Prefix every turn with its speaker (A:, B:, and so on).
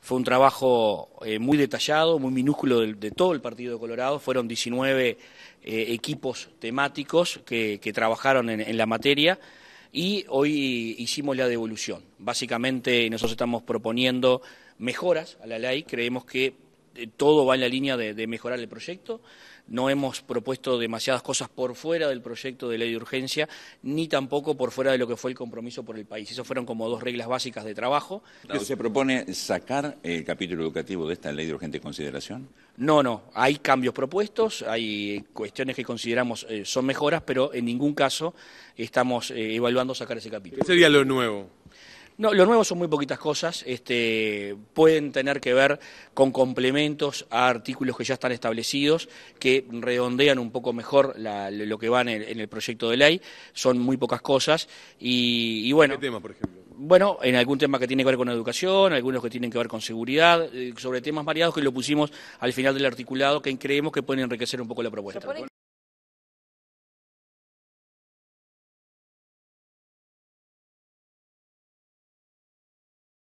A: Fue un trabajo eh, muy detallado, muy minúsculo de, todo el Partido de Colorado. Fueron 19 eh, equipos temáticos que, trabajaron en la materia y hoy hicimos la devolución. Básicamente nosotros estamos proponiendo mejoras a la ley. Creemos que eh, todo va en la línea de, mejorar el proyecto. No hemos propuesto demasiadas cosas por fuera del proyecto de ley de urgencia, ni tampoco por fuera de lo que fue el compromiso por el país. Esas fueron como dos reglas básicas de trabajo.
B: ¿Se propone sacar el capítulo educativo de esta ley de urgente consideración?
A: No, no. Hay
B: cambios propuestos, hay
A: eh, cuestiones que consideramos eh, son mejoras, pero en ningún caso estamos evaluando sacar ese capítulo. ¿Qué sería lo nuevo? No, lo nuevo son muy poquitas cosas. Este, pueden tener que ver con complementos a artículos que ya están establecidos, que redondean un poco mejor lo que va en el, proyecto de ley. Son muy pocas cosas. Y, bueno. ¿Qué tema, por ejemplo? Bueno, en algún tema que tiene que ver con educación, algunos que tienen que ver con seguridad, eh, sobre temas variados que lo pusimos al final del articulado, que creemos que pueden enriquecer un poco la
C: propuesta.